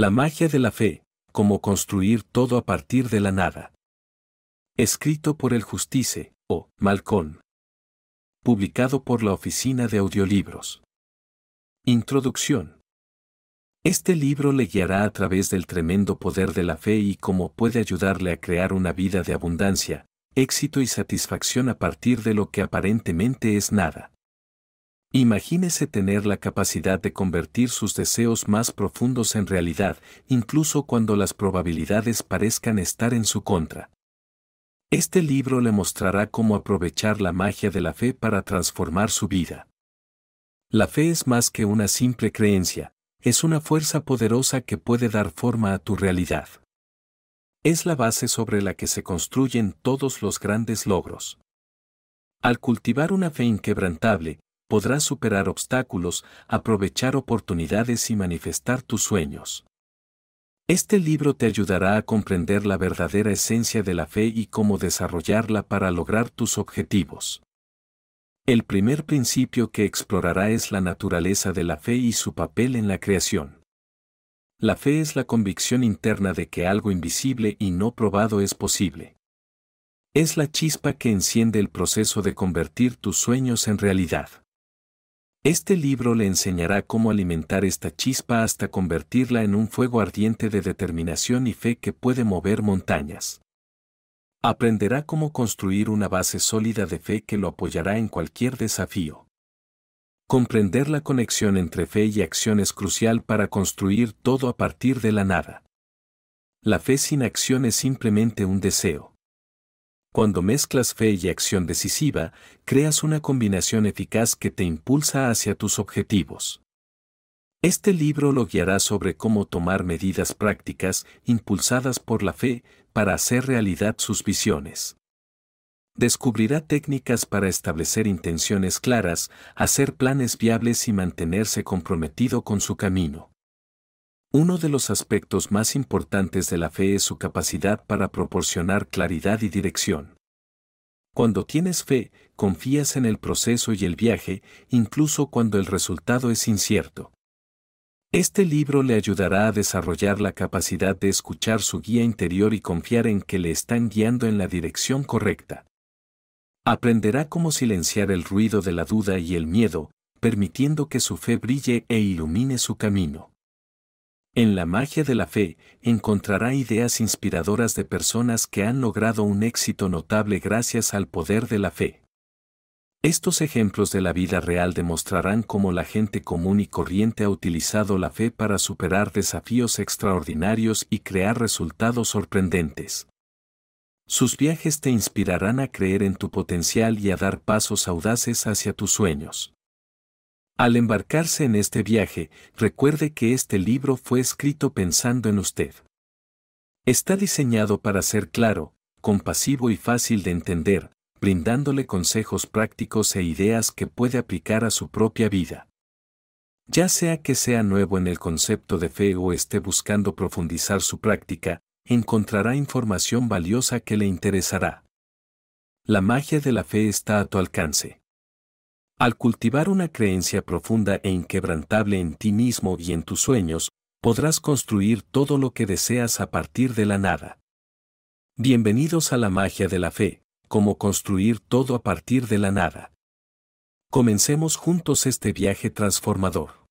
La magia de la fe, cómo construir todo a partir de la nada. Escrito por el Justice, o Malcón. Publicado por la Oficina de Audiolibros. Introducción. Este libro le guiará a través del tremendo poder de la fe y cómo puede ayudarle a crear una vida de abundancia, éxito y satisfacción a partir de lo que aparentemente es nada. Imagínese tener la capacidad de convertir sus deseos más profundos en realidad, incluso cuando las probabilidades parezcan estar en su contra. Este libro le mostrará cómo aprovechar la magia de la fe para transformar su vida. La fe es más que una simple creencia, es una fuerza poderosa que puede dar forma a tu realidad. Es la base sobre la que se construyen todos los grandes logros. Al cultivar una fe inquebrantable, podrás superar obstáculos, aprovechar oportunidades y manifestar tus sueños. Este libro te ayudará a comprender la verdadera esencia de la fe y cómo desarrollarla para lograr tus objetivos. El primer principio que explorará es la naturaleza de la fe y su papel en la creación. La fe es la convicción interna de que algo invisible y no probado es posible. Es la chispa que enciende el proceso de convertir tus sueños en realidad. Este libro le enseñará cómo alimentar esta chispa hasta convertirla en un fuego ardiente de determinación y fe que puede mover montañas. Aprenderá cómo construir una base sólida de fe que lo apoyará en cualquier desafío. Comprender la conexión entre fe y acción es crucial para construir todo a partir de la nada. La fe sin acción es simplemente un deseo. Cuando mezclas fe y acción decisiva, creas una combinación eficaz que te impulsa hacia tus objetivos. Este libro lo guiará sobre cómo tomar medidas prácticas impulsadas por la fe para hacer realidad sus visiones. Descubrirá técnicas para establecer intenciones claras, hacer planes viables y mantenerse comprometido con su camino. Uno de los aspectos más importantes de la fe es su capacidad para proporcionar claridad y dirección. Cuando tienes fe, confías en el proceso y el viaje, incluso cuando el resultado es incierto. Este libro le ayudará a desarrollar la capacidad de escuchar su guía interior y confiar en que le están guiando en la dirección correcta. Aprenderá cómo silenciar el ruido de la duda y el miedo, permitiendo que su fe brille e ilumine su camino. En la magia de la fe, encontrará ideas inspiradoras de personas que han logrado un éxito notable gracias al poder de la fe. Estos ejemplos de la vida real demostrarán cómo la gente común y corriente ha utilizado la fe para superar desafíos extraordinarios y crear resultados sorprendentes. Sus viajes te inspirarán a creer en tu potencial y a dar pasos audaces hacia tus sueños. Al embarcarse en este viaje, recuerde que este libro fue escrito pensando en usted. Está diseñado para ser claro, compasivo y fácil de entender, brindándole consejos prácticos e ideas que puede aplicar a su propia vida. Ya sea que sea nuevo en el concepto de fe o esté buscando profundizar su práctica, encontrará información valiosa que le interesará. La magia de la fe está a tu alcance. Al cultivar una creencia profunda e inquebrantable en ti mismo y en tus sueños, podrás construir todo lo que deseas a partir de la nada. Bienvenidos a la magia de la fe, cómo construir todo a partir de la nada. Comencemos juntos este viaje transformador.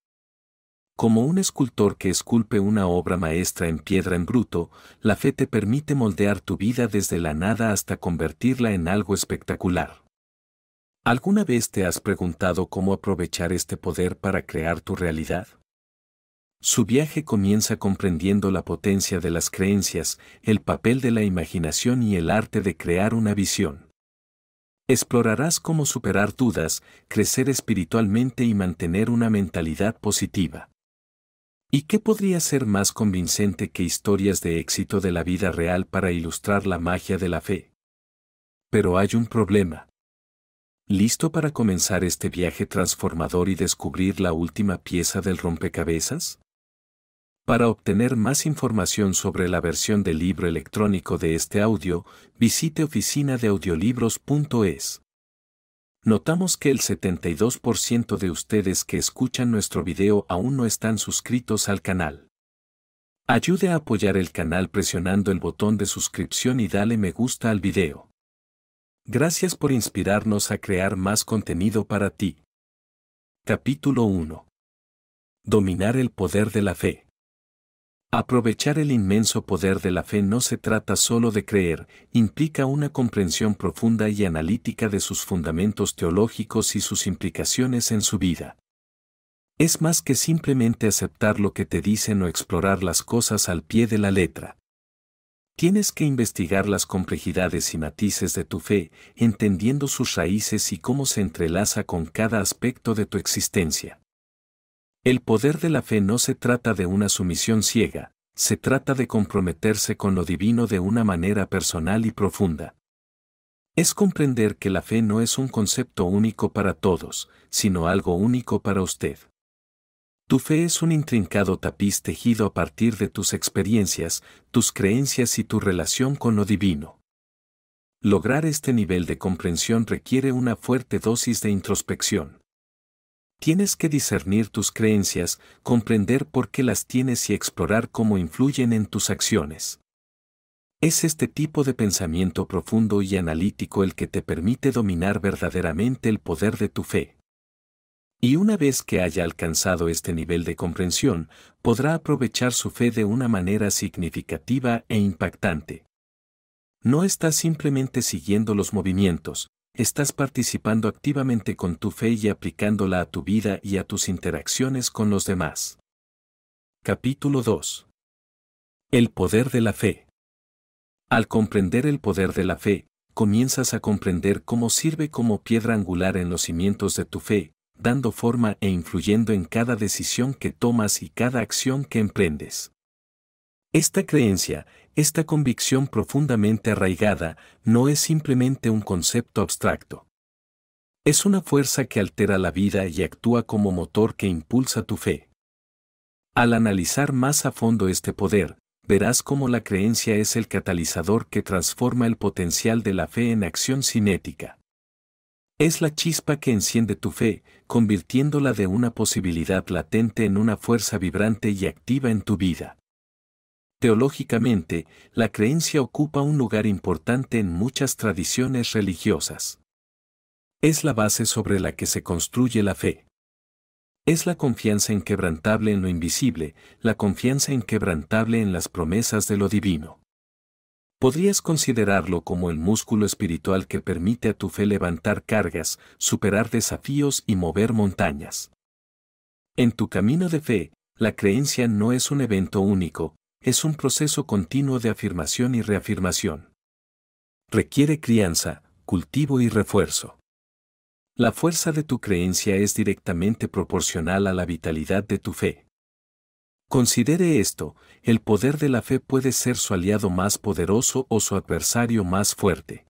Como un escultor que esculpe una obra maestra en piedra en bruto, la fe te permite moldear tu vida desde la nada hasta convertirla en algo espectacular. ¿Alguna vez te has preguntado cómo aprovechar este poder para crear tu realidad? Su viaje comienza comprendiendo la potencia de las creencias, el papel de la imaginación y el arte de crear una visión. Explorarás cómo superar dudas, crecer espiritualmente y mantener una mentalidad positiva. ¿Y qué podría ser más convincente que historias de éxito de la vida real para ilustrar la magia de la fe? Pero hay un problema. ¿Listo para comenzar este viaje transformador y descubrir la última pieza del rompecabezas? Para obtener más información sobre la versión del libro electrónico de este audio, visite oficina audiolibros.es. Notamos que el 72% de ustedes que escuchan nuestro video aún no están suscritos al canal. Ayude a apoyar el canal presionando el botón de suscripción y dale me gusta al video. Gracias por inspirarnos a crear más contenido para ti. Capítulo 1. Dominar el poder de la fe. Aprovechar el inmenso poder de la fe no se trata solo de creer, implica una comprensión profunda y analítica de sus fundamentos teológicos y sus implicaciones en su vida. Es más que simplemente aceptar lo que te dicen o explorar las cosas al pie de la letra. Tienes que investigar las complejidades y matices de tu fe, entendiendo sus raíces y cómo se entrelaza con cada aspecto de tu existencia. El poder de la fe no se trata de una sumisión ciega, se trata de comprometerse con lo divino de una manera personal y profunda. Es comprender que la fe no es un concepto único para todos, sino algo único para usted. Tu fe es un intrincado tapiz tejido a partir de tus experiencias, tus creencias y tu relación con lo divino. Lograr este nivel de comprensión requiere una fuerte dosis de introspección. Tienes que discernir tus creencias, comprender por qué las tienes y explorar cómo influyen en tus acciones. Es este tipo de pensamiento profundo y analítico el que te permite dominar verdaderamente el poder de tu fe. Y una vez que haya alcanzado este nivel de comprensión, podrá aprovechar su fe de una manera significativa e impactante. No estás simplemente siguiendo los movimientos, estás participando activamente con tu fe y aplicándola a tu vida y a tus interacciones con los demás. Capítulo 2. El poder de la fe. Al comprender el poder de la fe, comienzas a comprender cómo sirve como piedra angular en los cimientos de tu fe, dando forma e influyendo en cada decisión que tomas y cada acción que emprendes. Esta creencia, esta convicción profundamente arraigada, no es simplemente un concepto abstracto. Es una fuerza que altera la vida y actúa como motor que impulsa tu fe. Al analizar más a fondo este poder, verás cómo la creencia es el catalizador que transforma el potencial de la fe en acción cinética. Es la chispa que enciende tu fe, convirtiéndola de una posibilidad latente en una fuerza vibrante y activa en tu vida. Teológicamente, la creencia ocupa un lugar importante en muchas tradiciones religiosas. Es la base sobre la que se construye la fe. Es la confianza inquebrantable en lo invisible, la confianza inquebrantable en las promesas de lo divino. Podrías considerarlo como el músculo espiritual que permite a tu fe levantar cargas, superar desafíos y mover montañas. En tu camino de fe, la creencia no es un evento único, es un proceso continuo de afirmación y reafirmación. Requiere crianza, cultivo y refuerzo. La fuerza de tu creencia es directamente proporcional a la vitalidad de tu fe. Considere esto, el poder de la fe puede ser su aliado más poderoso o su adversario más fuerte.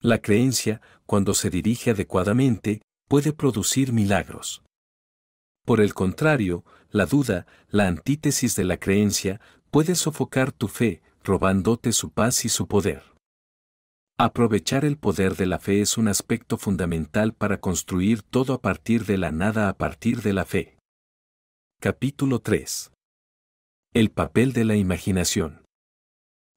La creencia, cuando se dirige adecuadamente, puede producir milagros. Por el contrario, la duda, la antítesis de la creencia, puede sofocar tu fe, robándote su paz y su poder. Aprovechar el poder de la fe es un aspecto fundamental para construir todo a partir de la nada a partir de la fe. Capítulo 3. El papel de la imaginación.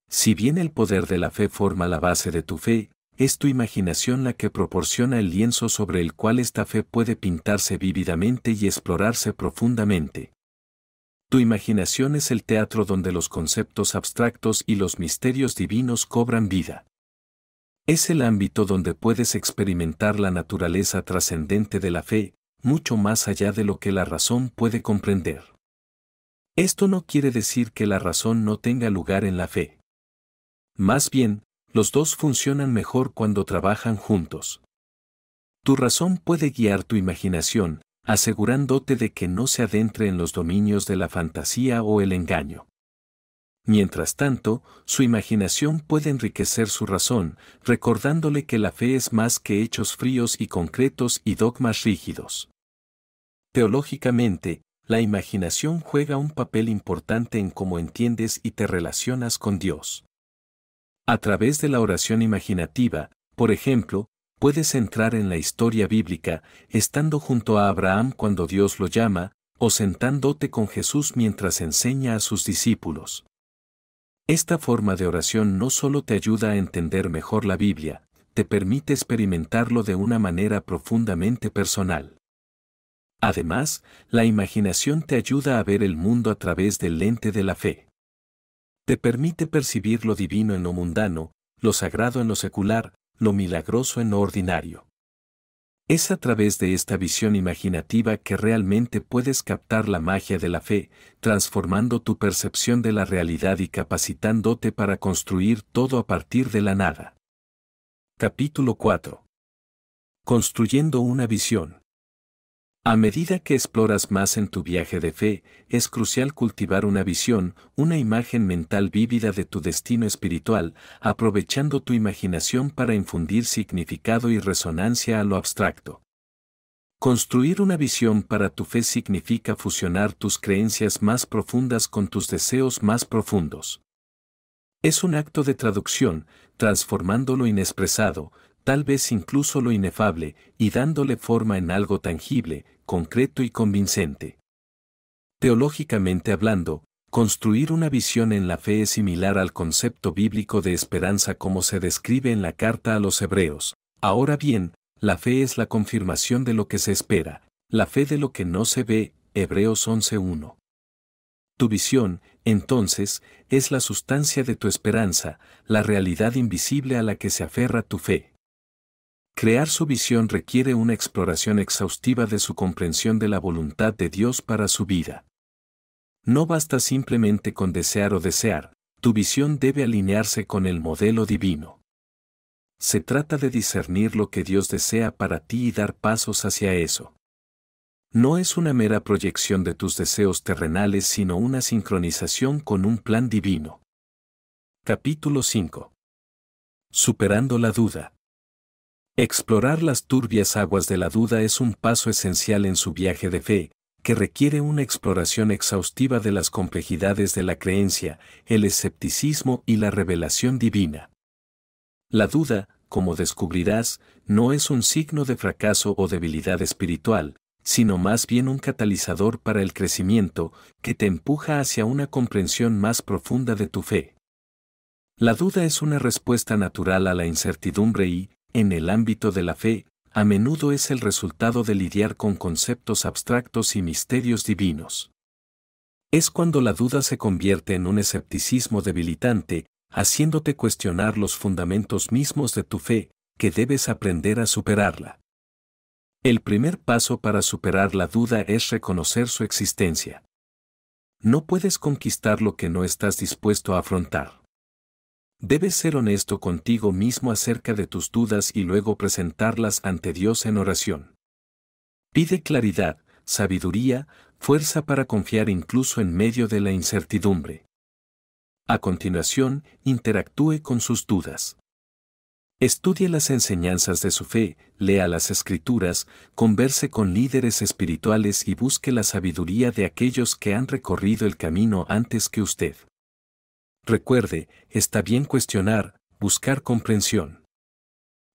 Si bien el poder de la fe forma la base de tu fe, es tu imaginación la que proporciona el lienzo sobre el cual esta fe puede pintarse vívidamente y explorarse profundamente. Tu imaginación es el teatro donde los conceptos abstractos y los misterios divinos cobran vida. Es el ámbito donde puedes experimentar la naturaleza trascendente de la fe, mucho más allá de lo que la razón puede comprender. Esto no quiere decir que la razón no tenga lugar en la fe. Más bien, los dos funcionan mejor cuando trabajan juntos. Tu razón puede guiar tu imaginación, asegurándote de que no se adentre en los dominios de la fantasía o el engaño. Mientras tanto, su imaginación puede enriquecer su razón, recordándole que la fe es más que hechos fríos y concretos y dogmas rígidos. Teológicamente, la imaginación juega un papel importante en cómo entiendes y te relacionas con Dios. A través de la oración imaginativa, por ejemplo, puedes entrar en la historia bíblica, estando junto a Abraham cuando Dios lo llama, o sentándote con Jesús mientras enseña a sus discípulos. Esta forma de oración no solo te ayuda a entender mejor la Biblia, te permite experimentarlo de una manera profundamente personal. Además, la imaginación te ayuda a ver el mundo a través del lente de la fe. Te permite percibir lo divino en lo mundano, lo sagrado en lo secular, lo milagroso en lo ordinario. Es a través de esta visión imaginativa que realmente puedes captar la magia de la fe, transformando tu percepción de la realidad y capacitándote para construir todo a partir de la nada. Capítulo 4. Construyendo una visión. A medida que exploras más en tu viaje de fe, es crucial cultivar una visión, una imagen mental vívida de tu destino espiritual, aprovechando tu imaginación para infundir significado y resonancia a lo abstracto. Construir una visión para tu fe significa fusionar tus creencias más profundas con tus deseos más profundos. Es un acto de traducción, transformando lo inexpresado, tal vez incluso lo inefable, y dándole forma en algo tangible, concreto y convincente. Teológicamente hablando, construir una visión en la fe es similar al concepto bíblico de esperanza como se describe en la carta a los hebreos. Ahora bien, la fe es la confirmación de lo que se espera, la fe de lo que no se ve, Hebreos 11.1. Tu visión, entonces, es la sustancia de tu esperanza, la realidad invisible a la que se aferra tu fe. Crear su visión requiere una exploración exhaustiva de su comprensión de la voluntad de Dios para su vida. No basta simplemente con desear o desear, tu visión debe alinearse con el modelo divino. Se trata de discernir lo que Dios desea para ti y dar pasos hacia eso. No es una mera proyección de tus deseos terrenales, sino una sincronización con un plan divino. Capítulo 5. Superando la duda. Explorar las turbias aguas de la duda es un paso esencial en su viaje de fe, que requiere una exploración exhaustiva de las complejidades de la creencia, el escepticismo y la revelación divina. La duda, como descubrirás, no es un signo de fracaso o debilidad espiritual, sino más bien un catalizador para el crecimiento que te empuja hacia una comprensión más profunda de tu fe. La duda es una respuesta natural a la incertidumbre y, en el ámbito de la fe, a menudo es el resultado de lidiar con conceptos abstractos y misterios divinos. Es cuando la duda se convierte en un escepticismo debilitante, haciéndote cuestionar los fundamentos mismos de tu fe, que debes aprender a superarla. El primer paso para superar la duda es reconocer su existencia. No puedes conquistar lo que no estás dispuesto a afrontar. Debes ser honesto contigo mismo acerca de tus dudas y luego presentarlas ante Dios en oración. Pide claridad, sabiduría, fuerza para confiar incluso en medio de la incertidumbre. A continuación, interactúe con sus dudas. Estudie las enseñanzas de su fe, lea las escrituras, converse con líderes espirituales y busque la sabiduría de aquellos que han recorrido el camino antes que usted. Recuerde, está bien cuestionar, buscar comprensión.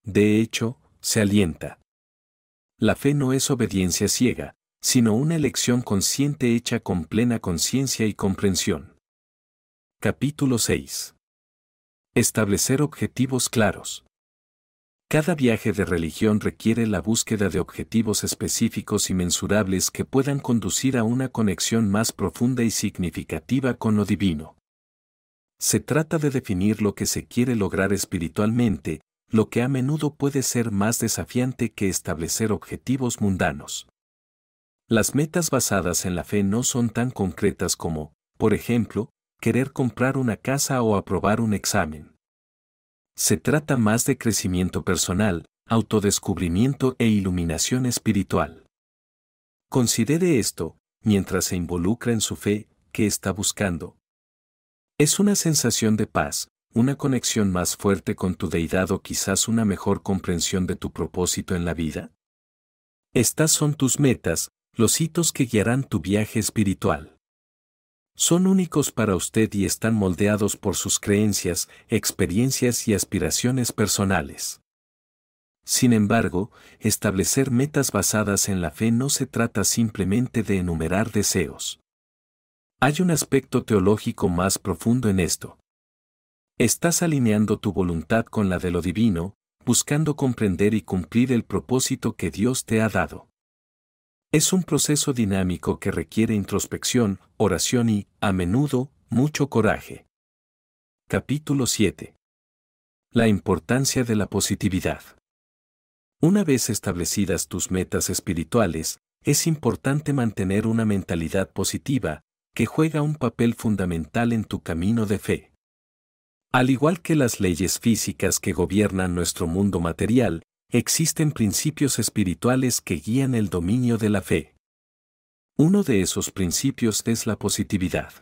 De hecho, se alienta. La fe no es obediencia ciega, sino una elección consciente hecha con plena conciencia y comprensión. Capítulo 6. Establecer objetivos claros. Cada viaje de religión requiere la búsqueda de objetivos específicos y mensurables que puedan conducir a una conexión más profunda y significativa con lo divino. Se trata de definir lo que se quiere lograr espiritualmente, lo que a menudo puede ser más desafiante que establecer objetivos mundanos. Las metas basadas en la fe no son tan concretas como, por ejemplo, querer comprar una casa o aprobar un examen. Se trata más de crecimiento personal, autodescubrimiento e iluminación espiritual. Considere esto, mientras se involucra en su fe, que está buscando, es una sensación de paz, una conexión más fuerte con tu deidad o quizás una mejor comprensión de tu propósito en la vida. Estas son tus metas, los hitos que guiarán tu viaje espiritual. Son únicos para usted y están moldeados por sus creencias, experiencias y aspiraciones personales. Sin embargo, establecer metas basadas en la fe no se trata simplemente de enumerar deseos. Hay un aspecto teológico más profundo en esto. Estás alineando tu voluntad con la de lo divino, buscando comprender y cumplir el propósito que Dios te ha dado. Es un proceso dinámico que requiere introspección, oración y, a menudo, mucho coraje. Capítulo 7. La importancia de la positividad. Una vez establecidas tus metas espirituales, es importante mantener una mentalidad positiva, que juega un papel fundamental en tu camino de fe. Al igual que las leyes físicas que gobiernan nuestro mundo material, existen principios espirituales que guían el dominio de la fe. Uno de esos principios es la positividad.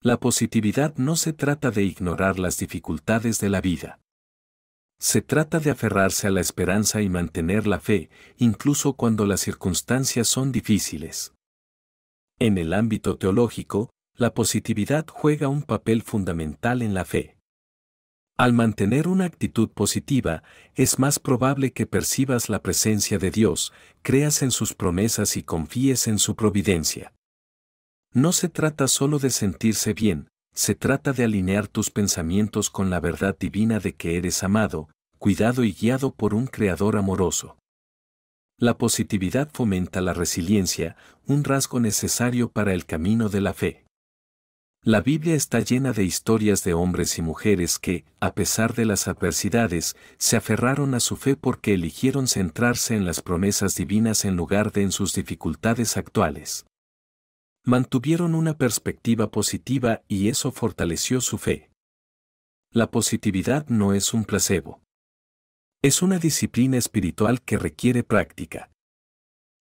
La positividad no se trata de ignorar las dificultades de la vida. Se trata de aferrarse a la esperanza y mantener la fe, incluso cuando las circunstancias son difíciles. En el ámbito teológico, la positividad juega un papel fundamental en la fe. Al mantener una actitud positiva, es más probable que percibas la presencia de Dios, creas en sus promesas y confíes en su providencia. No se trata solo de sentirse bien, se trata de alinear tus pensamientos con la verdad divina de que eres amado, cuidado y guiado por un Creador amoroso. La positividad fomenta la resiliencia, un rasgo necesario para el camino de la fe. La Biblia está llena de historias de hombres y mujeres que, a pesar de las adversidades, se aferraron a su fe porque eligieron centrarse en las promesas divinas en lugar de en sus dificultades actuales. Mantuvieron una perspectiva positiva y eso fortaleció su fe. La positividad no es un placebo. Es una disciplina espiritual que requiere práctica.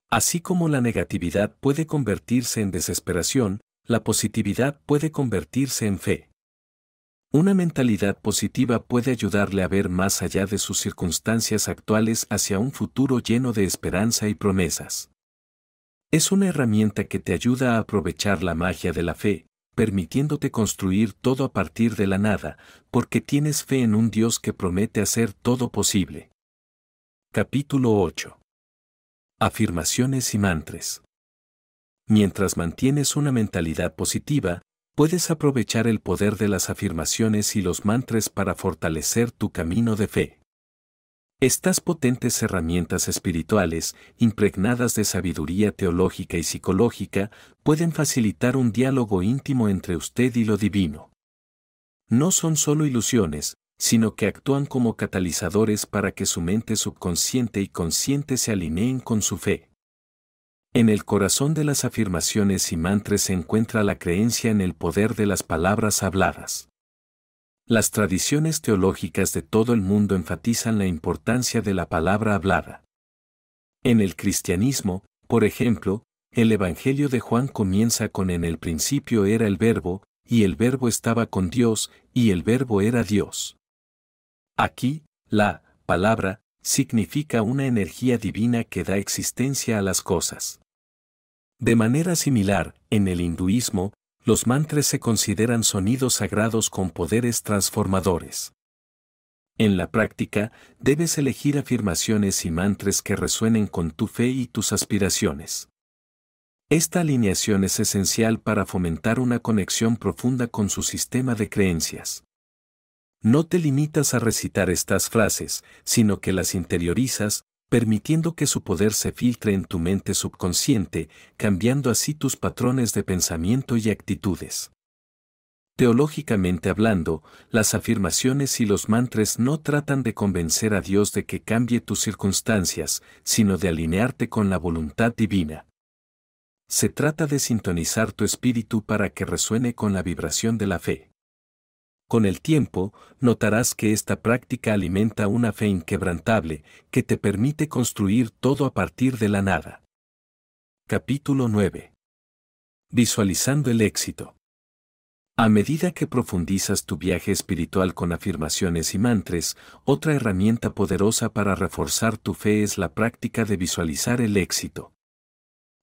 Así como la negatividad puede convertirse en desesperación, la positividad puede convertirse en fe. Una mentalidad positiva puede ayudarle a ver más allá de sus circunstancias actuales hacia un futuro lleno de esperanza y promesas. Es una herramienta que te ayuda a aprovechar la magia de la fe, permitiéndote construir todo a partir de la nada, porque tienes fe en un Dios que promete hacer todo posible. Capítulo 8. Afirmaciones y mantras. Mientras mantienes una mentalidad positiva, puedes aprovechar el poder de las afirmaciones y los mantras para fortalecer tu camino de fe. Estas potentes herramientas espirituales, impregnadas de sabiduría teológica y psicológica, pueden facilitar un diálogo íntimo entre usted y lo divino. No son solo ilusiones, sino que actúan como catalizadores para que su mente subconsciente y consciente se alineen con su fe. En el corazón de las afirmaciones y mantras se encuentra la creencia en el poder de las palabras habladas. Las tradiciones teológicas de todo el mundo enfatizan la importancia de la palabra hablada. En el cristianismo, por ejemplo, el Evangelio de Juan comienza con en el principio era el verbo, y el verbo estaba con Dios, y el verbo era Dios. Aquí, la palabra significa una energía divina que da existencia a las cosas. De manera similar, en el hinduismo, los mantres se consideran sonidos sagrados con poderes transformadores. En la práctica, debes elegir afirmaciones y mantres que resuenen con tu fe y tus aspiraciones. Esta alineación es esencial para fomentar una conexión profunda con su sistema de creencias. No te limitas a recitar estas frases, sino que las interiorizas, permitiendo que su poder se filtre en tu mente subconsciente, cambiando así tus patrones de pensamiento y actitudes. Teológicamente hablando, las afirmaciones y los mantras no tratan de convencer a Dios de que cambie tus circunstancias, sino de alinearte con la voluntad divina. Se trata de sintonizar tu espíritu para que resuene con la vibración de la fe. Con el tiempo, notarás que esta práctica alimenta una fe inquebrantable que te permite construir todo a partir de la nada. Capítulo 9. Visualizando el éxito. A medida que profundizas tu viaje espiritual con afirmaciones y mantres, otra herramienta poderosa para reforzar tu fe es la práctica de visualizar el éxito.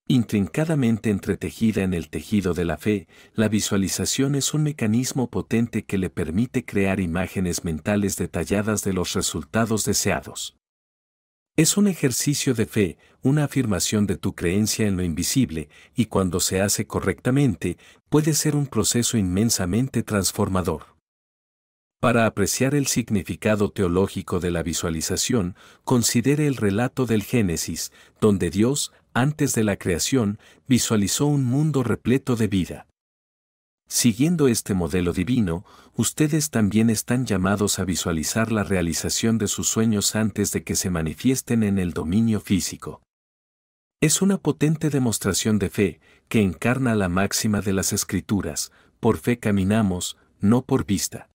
Intrincadamente entretejida en el tejido de la fe, la visualización es un mecanismo potente que le permite crear imágenes mentales detalladas de los resultados deseados. Es un ejercicio de fe, una afirmación de tu creencia en lo invisible, y cuando se hace correctamente, puede ser un proceso inmensamente transformador. Para apreciar el significado teológico de la visualización, considere el relato del Génesis, donde Dios, antes de la creación, visualizó un mundo repleto de vida. Siguiendo este modelo divino, ustedes también están llamados a visualizar la realización de sus sueños antes de que se manifiesten en el dominio físico. Es una potente demostración de fe que encarna la máxima de las escrituras, por fe caminamos, no por vista.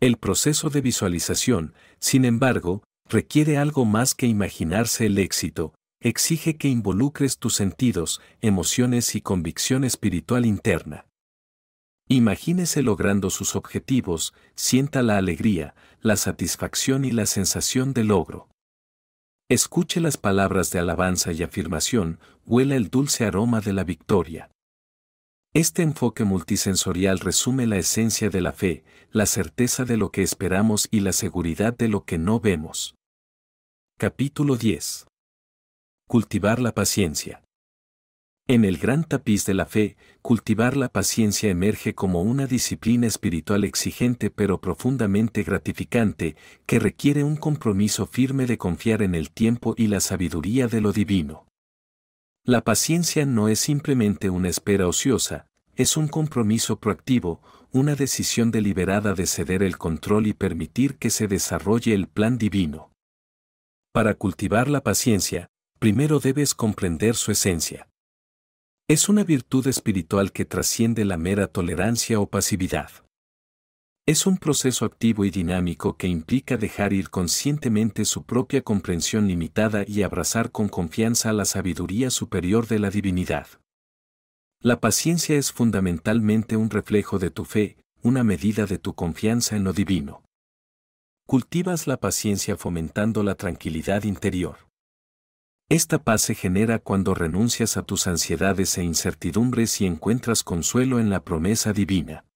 El proceso de visualización, sin embargo, requiere algo más que imaginarse el éxito, exige que involucres tus sentidos, emociones y convicción espiritual interna. Imagínese logrando sus objetivos, sienta la alegría, la satisfacción y la sensación de logro. Escuche las palabras de alabanza y afirmación, huela el dulce aroma de la victoria. Este enfoque multisensorial resume la esencia de la fe, la certeza de lo que esperamos y la seguridad de lo que no vemos. Capítulo 10. Cultivar la paciencia. En el gran tapiz de la fe, cultivar la paciencia emerge como una disciplina espiritual exigente pero profundamente gratificante, que requiere un compromiso firme de confiar en el tiempo y la sabiduría de lo divino. La paciencia no es simplemente una espera ociosa, es un compromiso proactivo, una decisión deliberada de ceder el control y permitir que se desarrolle el plan divino. Para cultivar la paciencia, primero debes comprender su esencia. Es una virtud espiritual que trasciende la mera tolerancia o pasividad. Es un proceso activo y dinámico que implica dejar ir conscientemente su propia comprensión limitada y abrazar con confianza la sabiduría superior de la divinidad. La paciencia es fundamentalmente un reflejo de tu fe, una medida de tu confianza en lo divino. Cultivas la paciencia fomentando la tranquilidad interior. Esta paz se genera cuando renuncias a tus ansiedades e incertidumbres y encuentras consuelo en la promesa divina.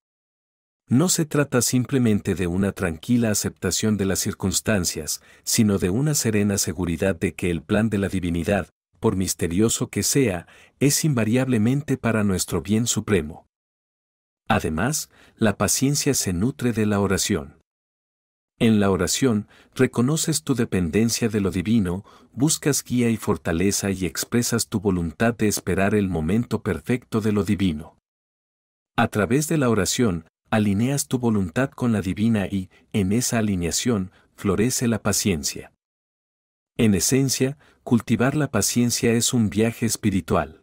No se trata simplemente de una tranquila aceptación de las circunstancias, sino de una serena seguridad de que el plan de la divinidad, por misterioso que sea, es invariablemente para nuestro bien supremo. Además, la paciencia se nutre de la oración. En la oración, reconoces tu dependencia de lo divino, buscas guía y fortaleza y expresas tu voluntad de esperar el momento perfecto de lo divino. A través de la oración, alineas tu voluntad con la divina y, en esa alineación, florece la paciencia. En esencia, cultivar la paciencia es un viaje espiritual.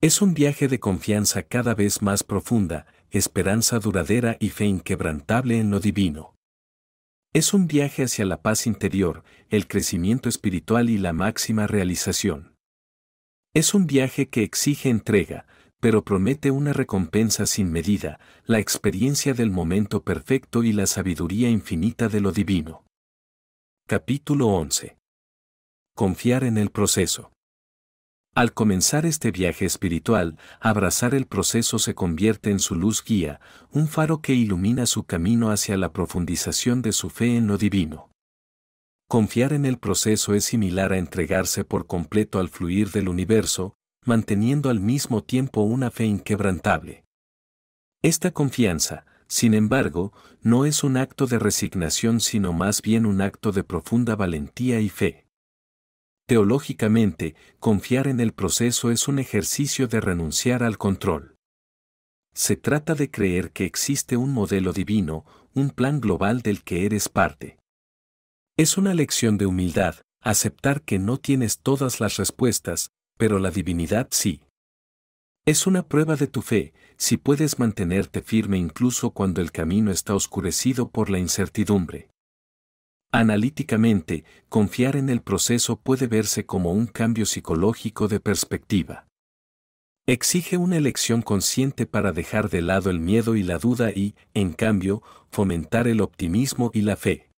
Es un viaje de confianza cada vez más profunda, esperanza duradera y fe inquebrantable en lo divino. Es un viaje hacia la paz interior, el crecimiento espiritual y la máxima realización. Es un viaje que exige entrega, pero promete una recompensa sin medida, la experiencia del momento perfecto y la sabiduría infinita de lo divino. Capítulo 11. Confiar en el proceso. Al comenzar este viaje espiritual, abrazar el proceso se convierte en su luz guía, un faro que ilumina su camino hacia la profundización de su fe en lo divino. Confiar en el proceso es similar a entregarse por completo al fluir del universo, manteniendo al mismo tiempo una fe inquebrantable. Esta confianza, sin embargo, no es un acto de resignación sino más bien un acto de profunda valentía y fe. Teológicamente, confiar en el proceso es un ejercicio de renunciar al control. Se trata de creer que existe un modelo divino, un plan global del que eres parte. Es una lección de humildad, aceptar que no tienes todas las respuestas, pero la divinidad sí. Es una prueba de tu fe, si puedes mantenerte firme incluso cuando el camino está oscurecido por la incertidumbre. Analíticamente, confiar en el proceso puede verse como un cambio psicológico de perspectiva. Exige una elección consciente para dejar de lado el miedo y la duda y, en cambio, fomentar el optimismo y la fe.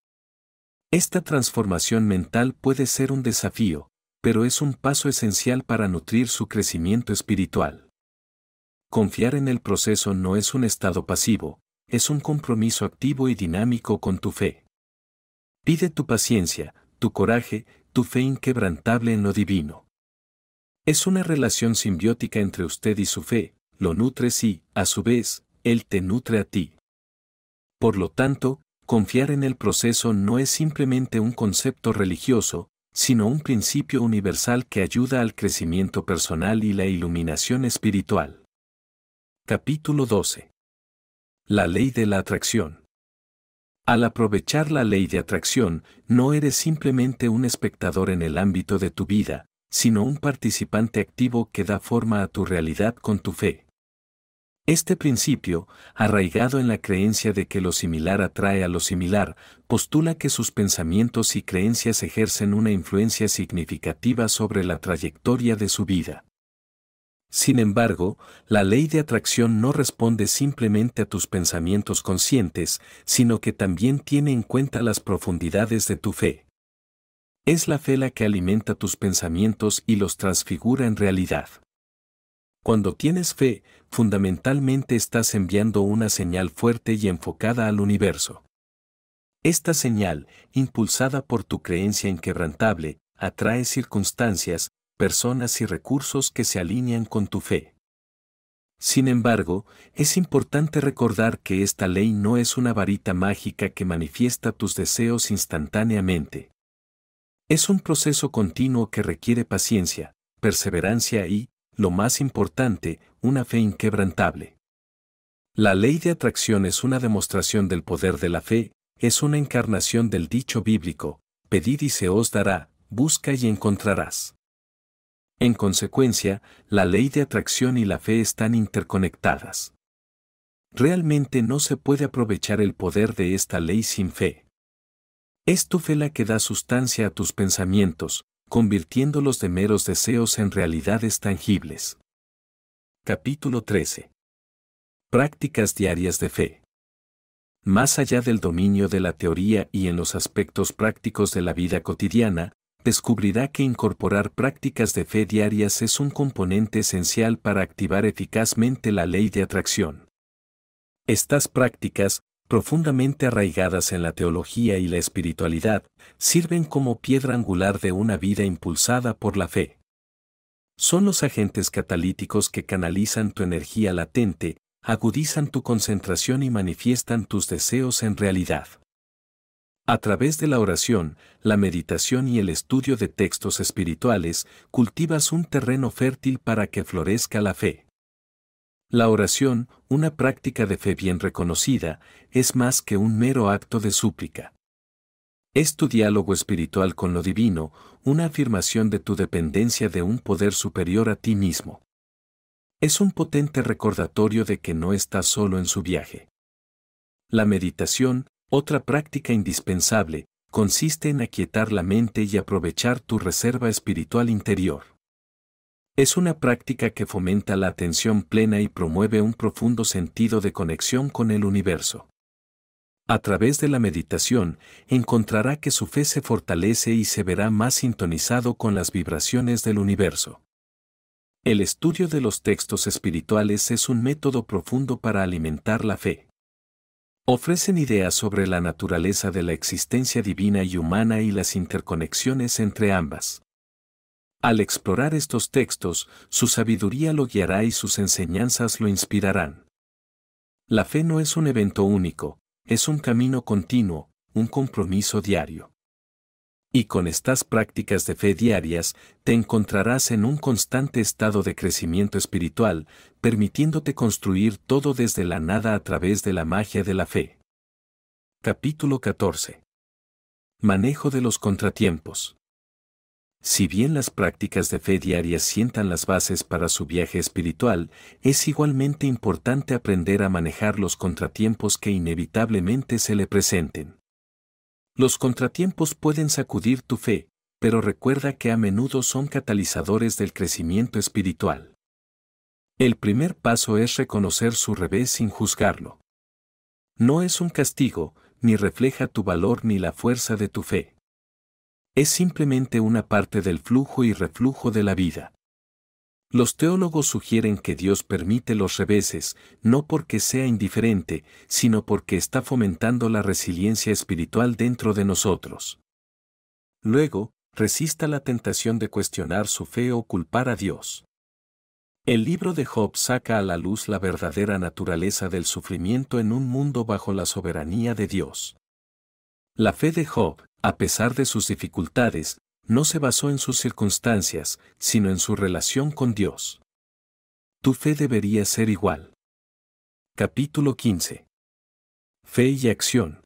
Esta transformación mental puede ser un desafío, pero es un paso esencial para nutrir su crecimiento espiritual. Confiar en el proceso no es un estado pasivo, es un compromiso activo y dinámico con tu fe. Pide tu paciencia, tu coraje, tu fe inquebrantable en lo divino. Es una relación simbiótica entre usted y su fe, lo nutres y, a su vez, Él te nutre a ti. Por lo tanto, confiar en el proceso no es simplemente un concepto religioso, sino un principio universal que ayuda al crecimiento personal y la iluminación espiritual. Capítulo 12. La ley de la atracción. Al aprovechar la ley de atracción, no eres simplemente un espectador en el ámbito de tu vida, sino un participante activo que da forma a tu realidad con tu fe. Este principio, arraigado en la creencia de que lo similar atrae a lo similar, postula que sus pensamientos y creencias ejercen una influencia significativa sobre la trayectoria de su vida. Sin embargo, la ley de atracción no responde simplemente a tus pensamientos conscientes, sino que también tiene en cuenta las profundidades de tu fe. Es la fe la que alimenta tus pensamientos y los transfigura en realidad. Cuando tienes fe, fundamentalmente estás enviando una señal fuerte y enfocada al universo. Esta señal, impulsada por tu creencia inquebrantable, atrae circunstancias, personas y recursos que se alinean con tu fe. Sin embargo, es importante recordar que esta ley no es una varita mágica que manifiesta tus deseos instantáneamente. Es un proceso continuo que requiere paciencia, perseverancia y, lo más importante, una fe inquebrantable. La ley de atracción es una demostración del poder de la fe, es una encarnación del dicho bíblico, pedid y se os dará, busca y encontrarás. En consecuencia, la ley de atracción y la fe están interconectadas. Realmente no se puede aprovechar el poder de esta ley sin fe. Es tu fe la que da sustancia a tus pensamientos, convirtiéndolos de meros deseos en realidades tangibles. Capítulo 13. Prácticas diarias de fe. Más allá del dominio de la teoría y en los aspectos prácticos de la vida cotidiana, descubrirá que incorporar prácticas de fe diarias es un componente esencial para activar eficazmente la ley de atracción. Estas prácticas, profundamente arraigadas en la teología y la espiritualidad, sirven como piedra angular de una vida impulsada por la fe. Son los agentes catalíticos que canalizan tu energía latente, agudizan tu concentración y manifiestan tus deseos en realidad. A través de la oración, la meditación y el estudio de textos espirituales, cultivas un terreno fértil para que florezca la fe. La oración, una práctica de fe bien reconocida, es más que un mero acto de súplica. Es tu diálogo espiritual con lo divino, una afirmación de tu dependencia de un poder superior a ti mismo. Es un potente recordatorio de que no estás solo en su viaje. La meditación, otra práctica indispensable consiste en aquietar la mente y aprovechar tu reserva espiritual interior. Es una práctica que fomenta la atención plena y promueve un profundo sentido de conexión con el universo. A través de la meditación, encontrará que su fe se fortalece y se verá más sintonizado con las vibraciones del universo. El estudio de los textos espirituales es un método profundo para alimentar la fe. Ofrecen ideas sobre la naturaleza de la existencia divina y humana y las interconexiones entre ambas. Al explorar estos textos, su sabiduría lo guiará y sus enseñanzas lo inspirarán. La fe no es un evento único, es un camino continuo, un compromiso diario y con estas prácticas de fe diarias te encontrarás en un constante estado de crecimiento espiritual, permitiéndote construir todo desde la nada a través de la magia de la fe. Capítulo 14. Manejo de los contratiempos. Si bien las prácticas de fe diarias sientan las bases para su viaje espiritual, es igualmente importante aprender a manejar los contratiempos que inevitablemente se le presenten. Los contratiempos pueden sacudir tu fe, pero recuerda que a menudo son catalizadores del crecimiento espiritual. El primer paso es reconocer su revés sin juzgarlo. No es un castigo, ni refleja tu valor ni la fuerza de tu fe. Es simplemente una parte del flujo y reflujo de la vida. Los teólogos sugieren que Dios permite los reveses, no porque sea indiferente, sino porque está fomentando la resiliencia espiritual dentro de nosotros. Luego, resista la tentación de cuestionar su fe o culpar a Dios. El libro de Job saca a la luz la verdadera naturaleza del sufrimiento en un mundo bajo la soberanía de Dios. La fe de Job, a pesar de sus dificultades, no se basó en sus circunstancias, sino en su relación con Dios. Tu fe debería ser igual. Capítulo 15. Fe y acción.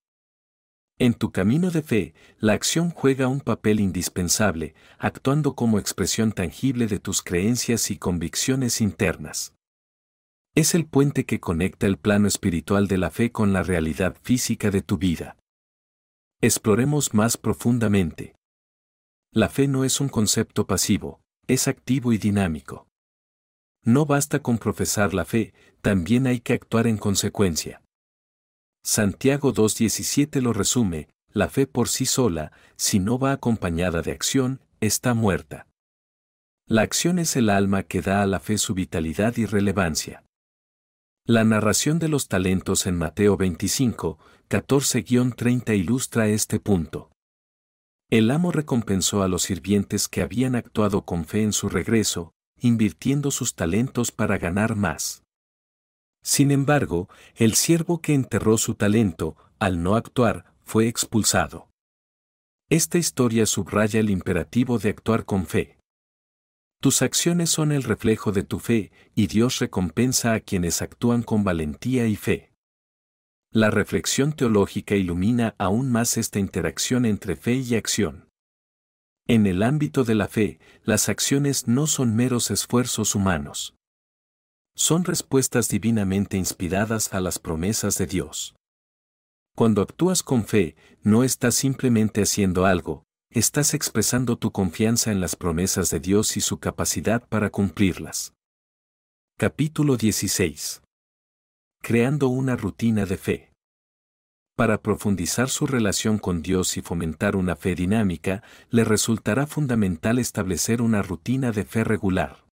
En tu camino de fe, la acción juega un papel indispensable, actuando como expresión tangible de tus creencias y convicciones internas. Es el puente que conecta el plano espiritual de la fe con la realidad física de tu vida. Exploremos más profundamente. La fe no es un concepto pasivo, es activo y dinámico. No basta con profesar la fe, también hay que actuar en consecuencia. Santiago 2.17 lo resume, la fe por sí sola, si no va acompañada de acción, está muerta. La acción es el alma que da a la fe su vitalidad y relevancia. La narración de los talentos en Mateo 25, 14-30 ilustra este punto. El amo recompensó a los sirvientes que habían actuado con fe en su regreso, invirtiendo sus talentos para ganar más. Sin embargo, el siervo que enterró su talento, al no actuar, fue expulsado. Esta historia subraya el imperativo de actuar con fe. Tus acciones son el reflejo de tu fe, y Dios recompensa a quienes actúan con valentía y fe. La reflexión teológica ilumina aún más esta interacción entre fe y acción. En el ámbito de la fe, las acciones no son meros esfuerzos humanos. Son respuestas divinamente inspiradas a las promesas de Dios. Cuando actúas con fe, no estás simplemente haciendo algo, estás expresando tu confianza en las promesas de Dios y su capacidad para cumplirlas. Capítulo 16 creando una rutina de fe. Para profundizar su relación con Dios y fomentar una fe dinámica, le resultará fundamental establecer una rutina de fe regular.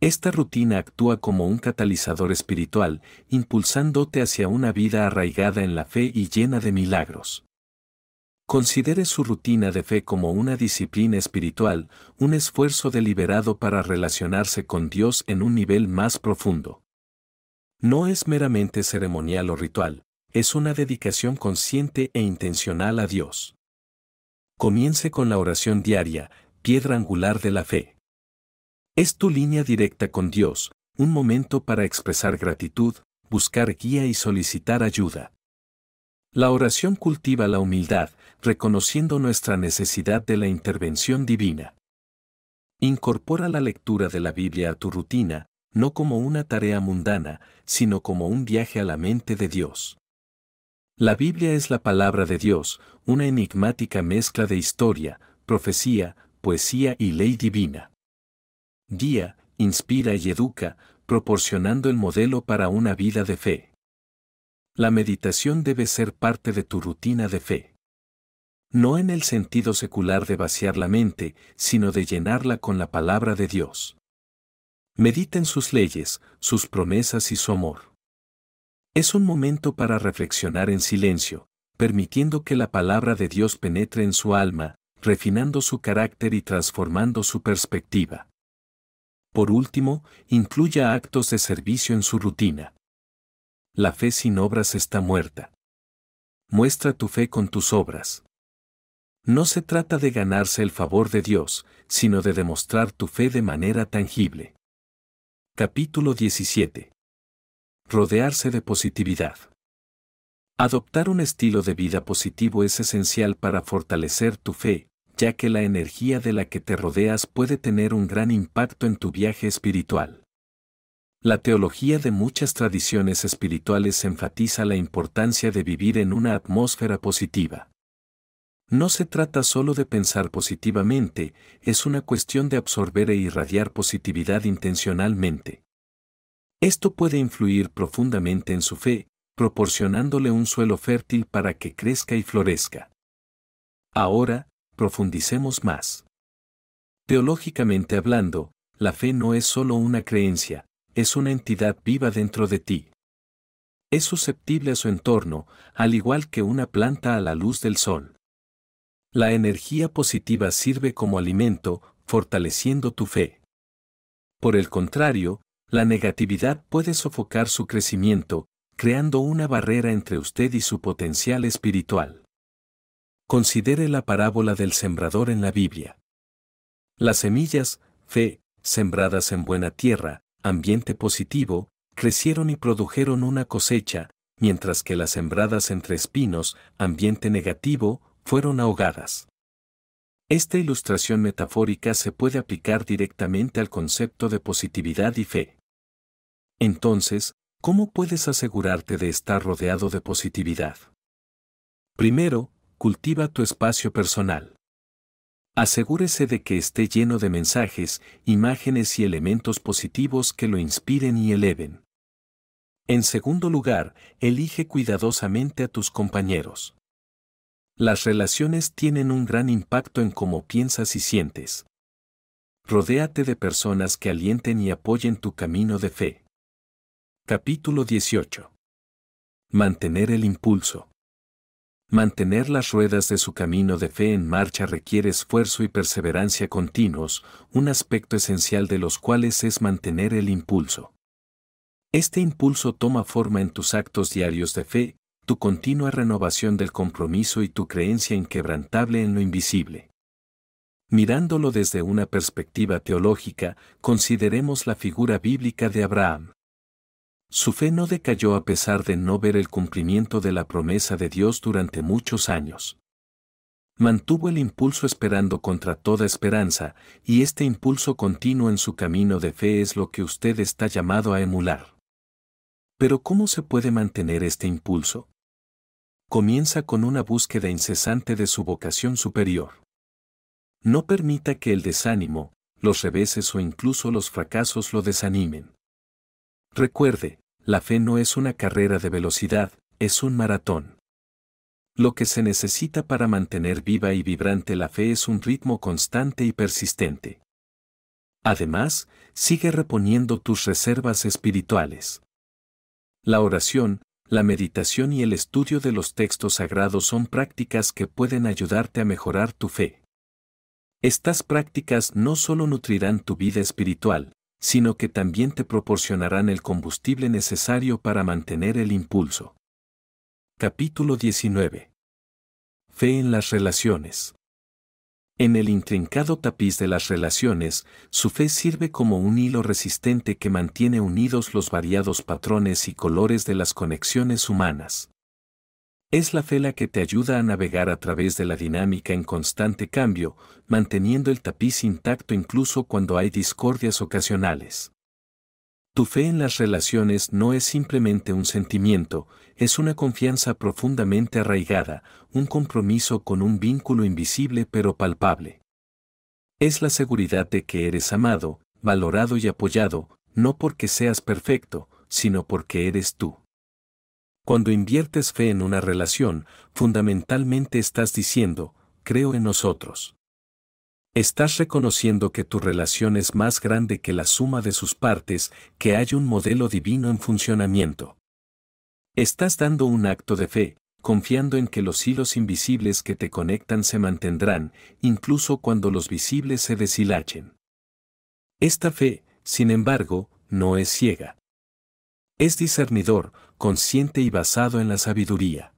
Esta rutina actúa como un catalizador espiritual, impulsándote hacia una vida arraigada en la fe y llena de milagros. Considere su rutina de fe como una disciplina espiritual, un esfuerzo deliberado para relacionarse con Dios en un nivel más profundo. No es meramente ceremonial o ritual, es una dedicación consciente e intencional a Dios. Comience con la oración diaria, piedra angular de la fe. Es tu línea directa con Dios, un momento para expresar gratitud, buscar guía y solicitar ayuda. La oración cultiva la humildad, reconociendo nuestra necesidad de la intervención divina. Incorpora la lectura de la Biblia a tu rutina, no como una tarea mundana, sino como un viaje a la mente de Dios. La Biblia es la palabra de Dios, una enigmática mezcla de historia, profecía, poesía y ley divina. Guía, inspira y educa, proporcionando el modelo para una vida de fe. La meditación debe ser parte de tu rutina de fe. No en el sentido secular de vaciar la mente, sino de llenarla con la palabra de Dios. Medita en sus leyes, sus promesas y su amor. Es un momento para reflexionar en silencio, permitiendo que la palabra de Dios penetre en su alma, refinando su carácter y transformando su perspectiva. Por último, incluya actos de servicio en su rutina. La fe sin obras está muerta. Muestra tu fe con tus obras. No se trata de ganarse el favor de Dios, sino de demostrar tu fe de manera tangible. Capítulo 17. Rodearse de positividad. Adoptar un estilo de vida positivo es esencial para fortalecer tu fe, ya que la energía de la que te rodeas puede tener un gran impacto en tu viaje espiritual. La teología de muchas tradiciones espirituales enfatiza la importancia de vivir en una atmósfera positiva. No se trata solo de pensar positivamente, es una cuestión de absorber e irradiar positividad intencionalmente. Esto puede influir profundamente en su fe, proporcionándole un suelo fértil para que crezca y florezca. Ahora, profundicemos más. Teológicamente hablando, la fe no es solo una creencia, es una entidad viva dentro de ti. Es susceptible a su entorno, al igual que una planta a la luz del sol. La energía positiva sirve como alimento, fortaleciendo tu fe. Por el contrario, la negatividad puede sofocar su crecimiento, creando una barrera entre usted y su potencial espiritual. Considere la parábola del sembrador en la Biblia. Las semillas, fe, sembradas en buena tierra, ambiente positivo, crecieron y produjeron una cosecha, mientras que las sembradas entre espinos, ambiente negativo, fueron ahogadas. Esta ilustración metafórica se puede aplicar directamente al concepto de positividad y fe. Entonces, ¿cómo puedes asegurarte de estar rodeado de positividad? Primero, cultiva tu espacio personal. Asegúrese de que esté lleno de mensajes, imágenes y elementos positivos que lo inspiren y eleven. En segundo lugar, elige cuidadosamente a tus compañeros. Las relaciones tienen un gran impacto en cómo piensas y sientes. Rodéate de personas que alienten y apoyen tu camino de fe. Capítulo 18. Mantener el impulso. Mantener las ruedas de su camino de fe en marcha requiere esfuerzo y perseverancia continuos, un aspecto esencial de los cuales es mantener el impulso. Este impulso toma forma en tus actos diarios de fe, tu continua renovación del compromiso y tu creencia inquebrantable en lo invisible. Mirándolo desde una perspectiva teológica, consideremos la figura bíblica de Abraham. Su fe no decayó a pesar de no ver el cumplimiento de la promesa de Dios durante muchos años. Mantuvo el impulso esperando contra toda esperanza, y este impulso continuo en su camino de fe es lo que usted está llamado a emular. Pero ¿cómo se puede mantener este impulso? comienza con una búsqueda incesante de su vocación superior. No permita que el desánimo, los reveses o incluso los fracasos lo desanimen. Recuerde, la fe no es una carrera de velocidad, es un maratón. Lo que se necesita para mantener viva y vibrante la fe es un ritmo constante y persistente. Además, sigue reponiendo tus reservas espirituales. La oración, la meditación y el estudio de los textos sagrados son prácticas que pueden ayudarte a mejorar tu fe. Estas prácticas no solo nutrirán tu vida espiritual, sino que también te proporcionarán el combustible necesario para mantener el impulso. Capítulo 19. Fe en las relaciones. En el intrincado tapiz de las relaciones, su fe sirve como un hilo resistente que mantiene unidos los variados patrones y colores de las conexiones humanas. Es la fe la que te ayuda a navegar a través de la dinámica en constante cambio, manteniendo el tapiz intacto incluso cuando hay discordias ocasionales. Tu fe en las relaciones no es simplemente un sentimiento, es una confianza profundamente arraigada, un compromiso con un vínculo invisible pero palpable. Es la seguridad de que eres amado, valorado y apoyado, no porque seas perfecto, sino porque eres tú. Cuando inviertes fe en una relación, fundamentalmente estás diciendo, creo en nosotros. Estás reconociendo que tu relación es más grande que la suma de sus partes, que hay un modelo divino en funcionamiento. Estás dando un acto de fe, confiando en que los hilos invisibles que te conectan se mantendrán, incluso cuando los visibles se deshilachen. Esta fe, sin embargo, no es ciega. Es discernidor, consciente y basado en la sabiduría.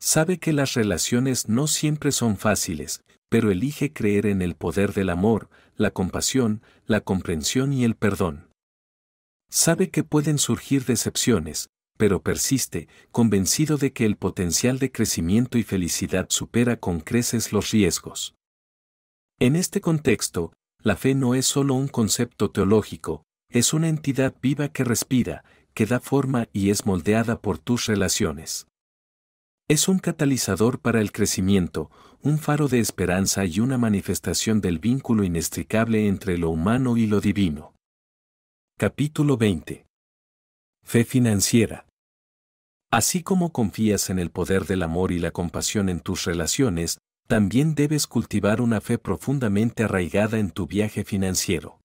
Sabe que las relaciones no siempre son fáciles, pero elige creer en el poder del amor, la compasión, la comprensión y el perdón. Sabe que pueden surgir decepciones, pero persiste, convencido de que el potencial de crecimiento y felicidad supera con creces los riesgos. En este contexto, la fe no es solo un concepto teológico, es una entidad viva que respira, que da forma y es moldeada por tus relaciones. Es un catalizador para el crecimiento, un faro de esperanza y una manifestación del vínculo inextricable entre lo humano y lo divino. Capítulo 20. Fe financiera. Así como confías en el poder del amor y la compasión en tus relaciones, también debes cultivar una fe profundamente arraigada en tu viaje financiero.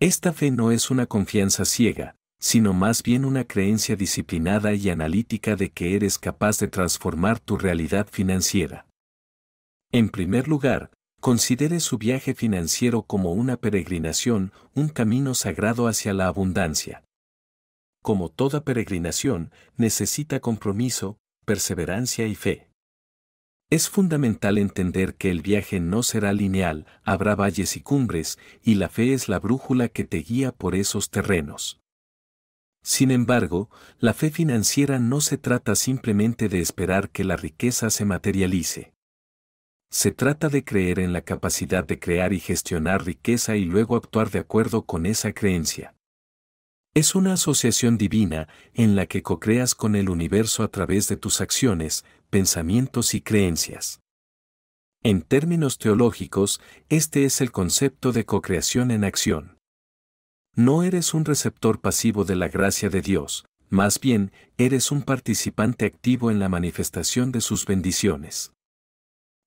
Esta fe no es una confianza ciega, sino más bien una creencia disciplinada y analítica de que eres capaz de transformar tu realidad financiera. En primer lugar, considere su viaje financiero como una peregrinación, un camino sagrado hacia la abundancia como toda peregrinación, necesita compromiso, perseverancia y fe. Es fundamental entender que el viaje no será lineal, habrá valles y cumbres, y la fe es la brújula que te guía por esos terrenos. Sin embargo, la fe financiera no se trata simplemente de esperar que la riqueza se materialice. Se trata de creer en la capacidad de crear y gestionar riqueza y luego actuar de acuerdo con esa creencia. Es una asociación divina en la que cocreas con el universo a través de tus acciones, pensamientos y creencias. En términos teológicos, este es el concepto de cocreación en acción. No eres un receptor pasivo de la gracia de Dios, más bien, eres un participante activo en la manifestación de sus bendiciones.